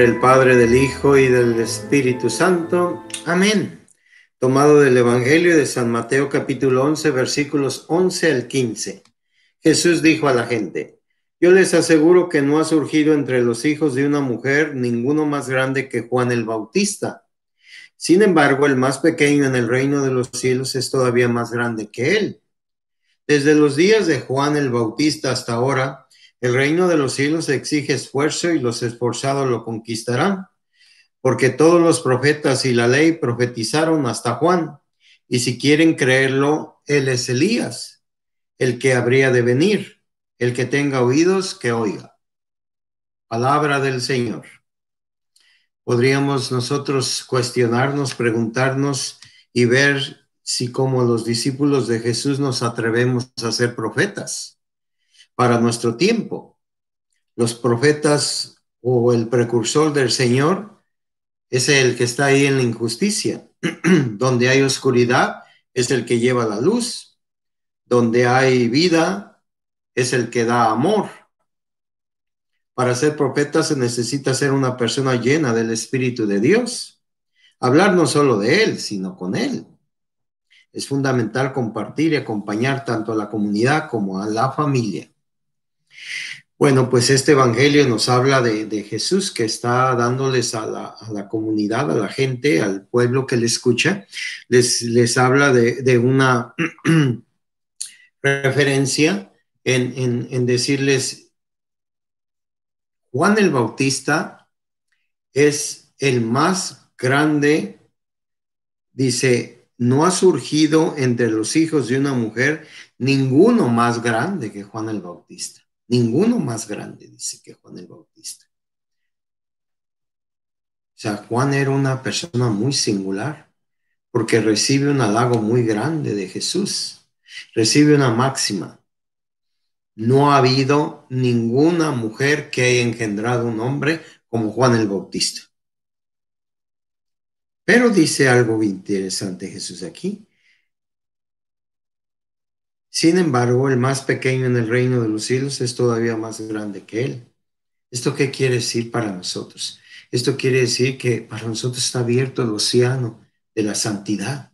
el Padre, del Hijo y del Espíritu Santo. Amén. Tomado del Evangelio de San Mateo capítulo 11 versículos 11 al 15. Jesús dijo a la gente, yo les aseguro que no ha surgido entre los hijos de una mujer ninguno más grande que Juan el Bautista. Sin embargo, el más pequeño en el reino de los cielos es todavía más grande que él. Desde los días de Juan el Bautista hasta ahora, el reino de los cielos exige esfuerzo y los esforzados lo conquistarán, porque todos los profetas y la ley profetizaron hasta Juan, y si quieren creerlo, él es Elías, el que habría de venir, el que tenga oídos, que oiga. Palabra del Señor. Podríamos nosotros cuestionarnos, preguntarnos y ver si como los discípulos de Jesús nos atrevemos a ser profetas para nuestro tiempo. Los profetas o el precursor del Señor es el que está ahí en la injusticia. donde hay oscuridad, es el que lleva la luz. Donde hay vida, es el que da amor. Para ser profeta se necesita ser una persona llena del Espíritu de Dios. Hablar no solo de Él, sino con Él. Es fundamental compartir y acompañar tanto a la comunidad como a la familia. Bueno, pues este Evangelio nos habla de, Jesús que está dándoles a la, comunidad, a la gente, al pueblo que le escucha, les, habla de, una referencia en decirles, Juan el Bautista es el más grande, dice, no ha surgido entre los hijos de una mujer ninguno más grande que Juan el Bautista. Ninguno más grande, dice que Juan el Bautista. O sea, Juan era una persona muy singular porque recibe un halago muy grande de Jesús. Recibe una máxima. No ha habido ninguna mujer que haya engendrado un hombre como Juan el Bautista. Pero dice algo interesante Jesús aquí. Sin embargo, el más pequeño en el reino de los cielos es todavía más grande que él. ¿Esto qué quiere decir para nosotros? Esto quiere decir que para nosotros está abierto el océano de la santidad.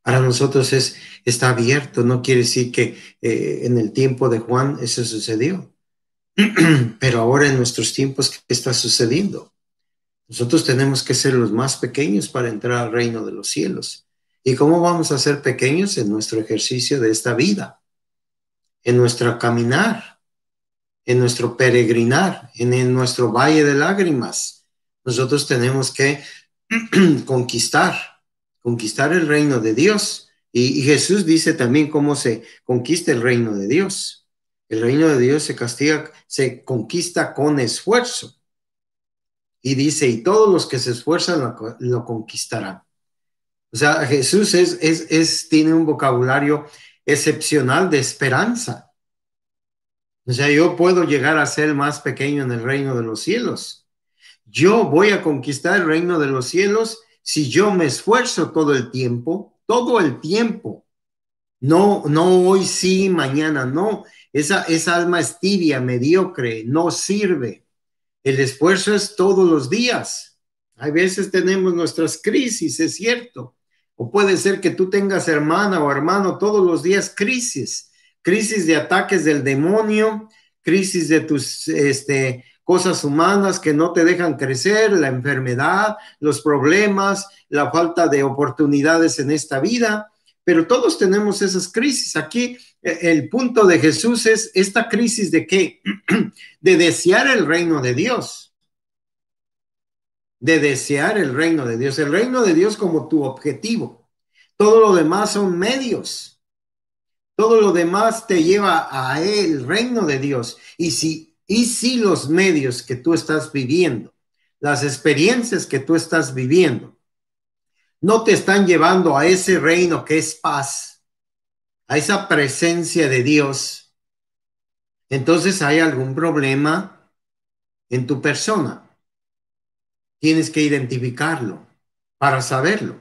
Para nosotros es, está abierto, no quiere decir que eh, en el tiempo de Juan eso sucedió, pero ahora en nuestros tiempos, ¿qué está sucediendo? Nosotros tenemos que ser los más pequeños para entrar al reino de los cielos. ¿Y cómo vamos a ser pequeños en nuestro ejercicio de esta vida? En nuestro caminar, en nuestro peregrinar, en, nuestro valle de lágrimas. Nosotros tenemos que conquistar, conquistar el reino de Dios. Y, Jesús dice también cómo se conquista el reino de Dios. El reino de Dios se castiga, se conquista con esfuerzo. Y dice, y todos los que se esfuerzan lo conquistarán. O sea, Jesús es, es, tiene un vocabulario excepcional de esperanza. O sea, yo puedo llegar a ser más pequeño en el reino de los cielos. Yo voy a conquistar el reino de los cielos si yo me esfuerzo todo el tiempo, todo el tiempo. No, no hoy sí, mañana no. Esa, esa alma es tibia, mediocre, no sirve. El esfuerzo es todos los días. A veces tenemos nuestras crisis, es cierto, o puede ser que tú tengas hermana o hermano todos los días crisis, crisis de ataques del demonio, crisis de tus este, cosas humanas que no te dejan crecer, la enfermedad, los problemas, la falta de oportunidades en esta vida. Pero todos tenemos esas crisis. Aquí e, el punto de Jesús es esta crisis de qué? De desear el reino de Dios de desear el reino de Dios, el reino de Dios como tu objetivo. Todo lo demás son medios. Todo lo demás te lleva a el reino de Dios. Y si, y si los medios que tú estás viviendo, las experiencias que tú estás viviendo, no te están llevando a ese reino que es paz, a esa presencia de Dios, entonces hay algún problema en tu persona tienes que identificarlo para saberlo.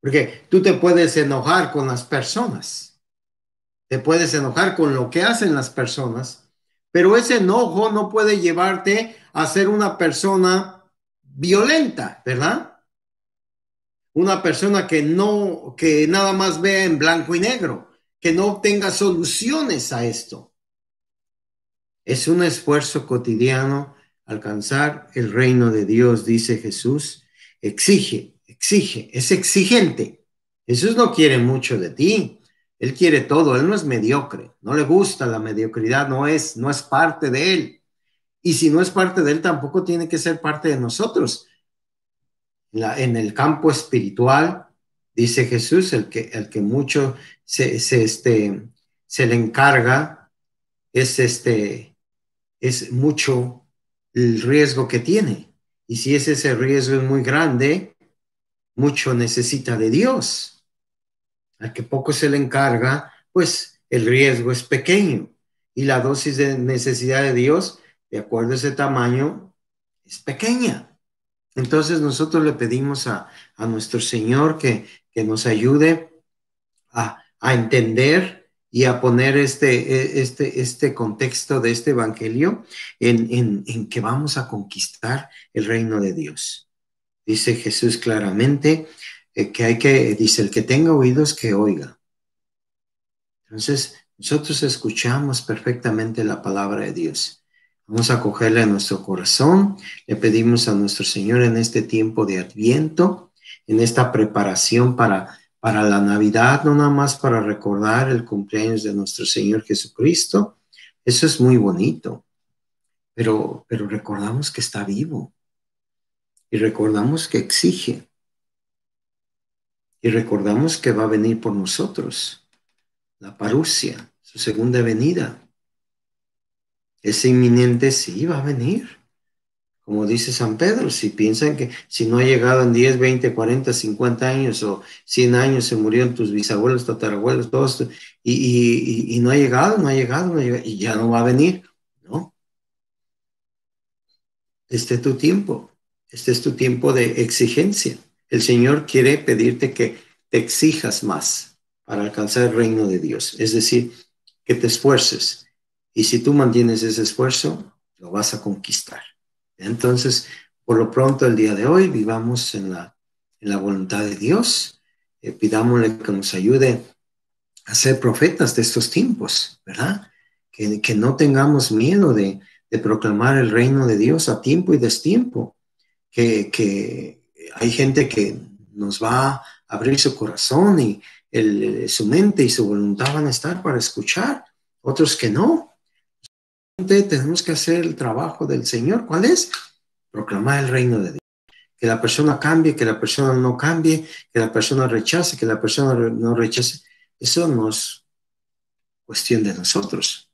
Porque tú te puedes enojar con las personas, te puedes enojar con lo que hacen las personas, pero ese enojo no puede llevarte a ser una persona violenta, ¿verdad? Una persona que no, que nada más vea en blanco y negro, que no obtenga soluciones a esto. Es un esfuerzo cotidiano Alcanzar el reino de Dios, dice Jesús, exige, exige, es exigente. Jesús no quiere mucho de ti, él quiere todo, él no es mediocre, no le gusta la mediocridad, no es, no es parte de él. Y si no es parte de él, tampoco tiene que ser parte de nosotros. en el campo espiritual, dice Jesús, el que, el que mucho se, este, se le encarga es, este, es mucho el riesgo que tiene. Y si ese riesgo es muy grande, mucho necesita de Dios. Al que poco se le encarga, pues el riesgo es pequeño. Y la dosis de necesidad de Dios, de acuerdo a ese tamaño, es pequeña. Entonces nosotros le pedimos a, nuestro Señor que, que nos ayude a, a entender y a poner este, e, este, este contexto de este Evangelio en, que vamos a conquistar el reino de Dios. Dice Jesús claramente eh, que hay que, dice, el que tenga oídos que oiga. Entonces, nosotros escuchamos perfectamente la palabra de Dios. Vamos a cogerla en nuestro corazón. Le pedimos a nuestro Señor en este tiempo de adviento, en esta preparación para para la Navidad, no nada más para recordar el cumpleaños de nuestro Señor Jesucristo. Eso es muy bonito, pero, pero recordamos que está vivo y recordamos que exige y recordamos que va a venir por nosotros la parusia, su segunda venida. Es inminente, sí, va a venir como dice San Pedro, si piensan que si no ha llegado en 10, 20, 40, 50 años o 100 años, se murieron tus bisabuelos, tatarabuelos, todos, y, no ha llegado, no ha llegado, no ha llegado, y ya no va a venir, ¿no? Este es tu tiempo, este es tu tiempo de exigencia. El Señor quiere pedirte que te exijas más para alcanzar el reino de Dios, es decir, que te esfuerces. Y si tú mantienes ese esfuerzo, lo vas a conquistar. Entonces, por lo pronto el día de hoy vivamos en la, voluntad de Dios, eh, pidámosle que nos ayude a ser profetas de estos tiempos, ¿verdad? Que, no tengamos miedo de, proclamar el reino de Dios a tiempo y destiempo, que, hay gente que nos va a abrir su corazón y su mente y su voluntad van a estar para escuchar, otros que no, tenemos que hacer el trabajo del Señor. ¿Cuál es? Proclamar el reino de Dios. Que la persona cambie, que la persona no cambie, que la persona rechace, que la persona no rechace. Eso no es cuestión de nosotros.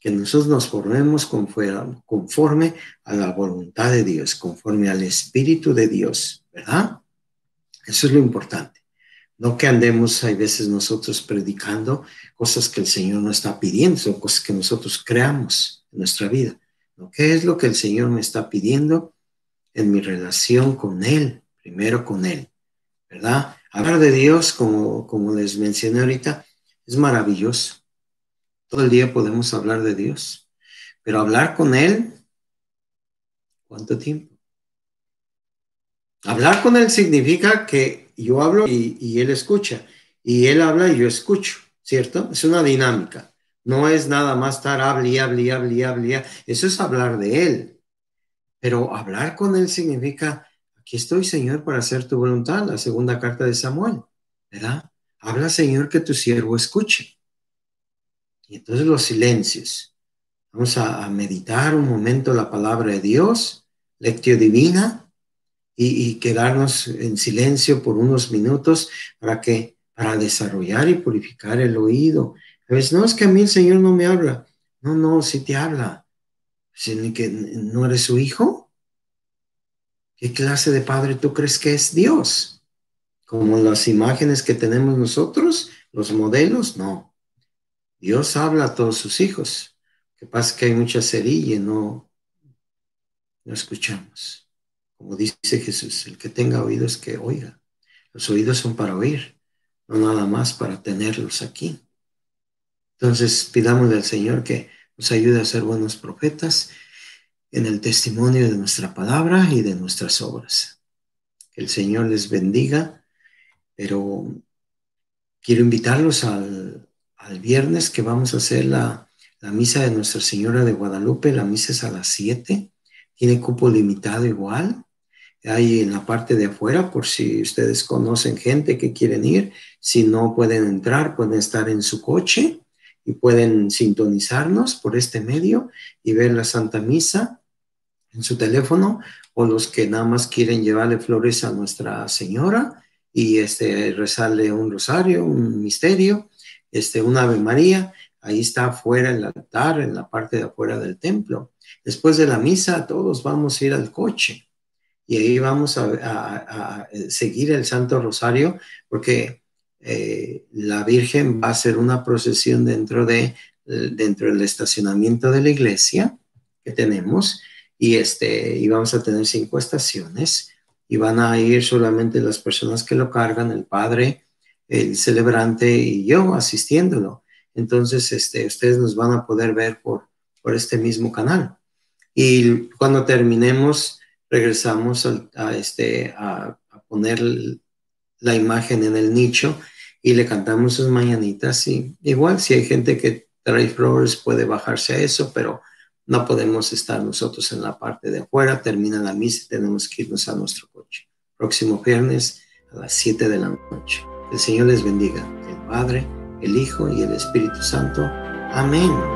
Que nosotros nos formemos conforme a la voluntad de Dios, conforme al Espíritu de Dios, ¿verdad? Eso es lo importante. No que andemos, hay veces nosotros predicando cosas que el Señor no está pidiendo, son cosas que nosotros creamos en nuestra vida. ¿Qué es lo que el Señor me está pidiendo en mi relación con Él? Primero con Él, ¿verdad? Hablar de Dios, como, como les mencioné ahorita, es maravilloso. Todo el día podemos hablar de Dios, pero hablar con Él, ¿cuánto tiempo? Hablar con Él significa que yo hablo y, él escucha, y él habla y yo escucho, ¿cierto? Es una dinámica. No es nada más estar hable y hable y Eso es hablar de él. Pero hablar con él significa, aquí estoy, Señor, para hacer tu voluntad, la segunda carta de Samuel, ¿verdad? Habla, Señor, que tu siervo escuche. Y entonces los silencios. Vamos a, a meditar un momento la palabra de Dios, lectio divina, y, quedarnos en silencio por unos minutos para que para desarrollar y purificar el oído. A veces, no, es que a mí el Señor no me habla. No, no, si te habla. sino pues, que ¿No eres su hijo? ¿Qué clase de padre tú crees que es Dios? ¿Como las imágenes que tenemos nosotros? ¿Los modelos? No. Dios habla a todos sus hijos. Lo que pasa es que hay mucha cerilla y no, no escuchamos. Como dice Jesús, el que tenga oídos que oiga. Los oídos son para oír, no nada más para tenerlos aquí. Entonces pidamos al Señor que nos ayude a ser buenos profetas en el testimonio de nuestra palabra y de nuestras obras. Que el Señor les bendiga, pero quiero invitarlos al, viernes que vamos a hacer la, la, misa de Nuestra Señora de Guadalupe. La misa es a las 7. Tiene cupo limitado igual. Ahí en la parte de afuera, por si ustedes conocen gente que quieren ir, si no pueden entrar, pueden estar en su coche y pueden sintonizarnos por este medio y ver la Santa Misa en su teléfono o los que nada más quieren llevarle flores a Nuestra Señora y este, rezarle un rosario, un misterio, este, un Ave María, ahí está afuera el altar, en la parte de afuera del templo. Después de la misa todos vamos a ir al coche y ahí vamos a, seguir el Santo Rosario porque eh, la Virgen va a hacer una procesión dentro, de, dentro del estacionamiento de la iglesia que tenemos y, este, y vamos a tener cinco estaciones y van a ir solamente las personas que lo cargan, el padre, el celebrante y yo asistiéndolo. Entonces, este, ustedes nos van a poder ver por, por este mismo canal. Y cuando terminemos regresamos a, este, a, poner la imagen en el nicho y le cantamos sus mañanitas. Y igual, si hay gente que trae flores, puede bajarse a eso, pero no podemos estar nosotros en la parte de afuera. Termina la misa y tenemos que irnos a nuestro coche. Próximo viernes a las 7 de la noche. El Señor les bendiga, el Padre, el Hijo y el Espíritu Santo. Amén.